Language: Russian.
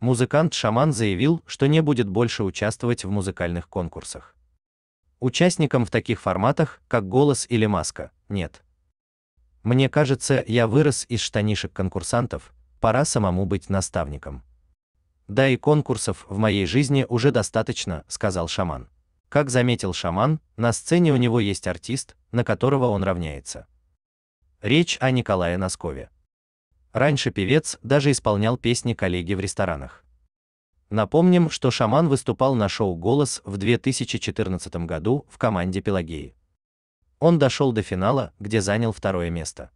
Музыкант-шаман заявил, что не будет больше участвовать в музыкальных конкурсах. Участникам в таких форматах, как «Голос» или «Маска», нет. Мне кажется, я вырос из штанишек конкурсантов, пора самому быть наставником. Да и конкурсов в моей жизни уже достаточно, сказал шаман. Как заметил шаман, на сцене у него есть артист, на которого он равняется. Речь о Николае Носкове. Раньше певец даже исполнял песни коллеги в ресторанах. Напомним, что Шаман выступал на шоу «Голос» в 2014 году в команде Пелагеи. Он дошел до финала, где занял второе место.